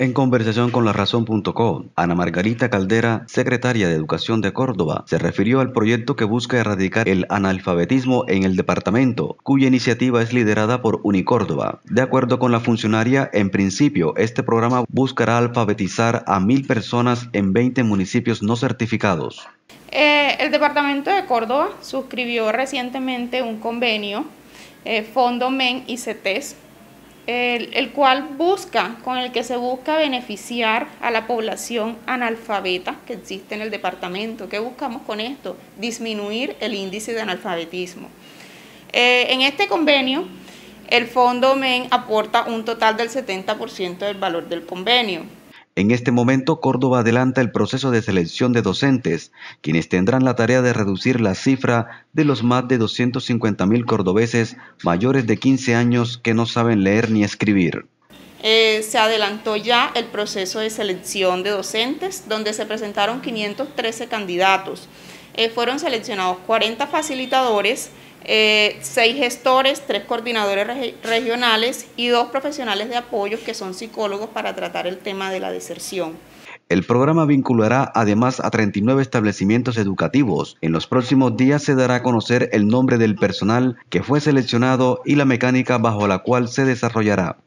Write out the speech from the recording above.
En conversación con la razón.co, Ana Margarita Caldera, secretaria de Educación de Córdoba, se refirió al proyecto que busca erradicar el analfabetismo en el departamento, cuya iniciativa es liderada por Unicórdoba. De acuerdo con la funcionaria, en principio, este programa buscará alfabetizar a mil personas en 20 municipios no certificados. Eh, el departamento de Córdoba suscribió recientemente un convenio, eh, Fondo MEN y el, cual busca, con el que se busca beneficiar a la población analfabeta que existe en el departamento. ¿Qué buscamos con esto? Disminuir el índice de analfabetismo. Eh, en este convenio, el fondo MEN aporta un total del 70% del valor del convenio. En este momento, Córdoba adelanta el proceso de selección de docentes, quienes tendrán la tarea de reducir la cifra de los más de 250.000 cordobeses mayores de 15 años que no saben leer ni escribir. Eh, se adelantó ya el proceso de selección de docentes, donde se presentaron 513 candidatos. Eh, fueron seleccionados 40 facilitadores, eh, seis gestores, tres coordinadores regionales y dos profesionales de apoyo que son psicólogos para tratar el tema de la deserción. El programa vinculará además a 39 establecimientos educativos. En los próximos días se dará a conocer el nombre del personal que fue seleccionado y la mecánica bajo la cual se desarrollará.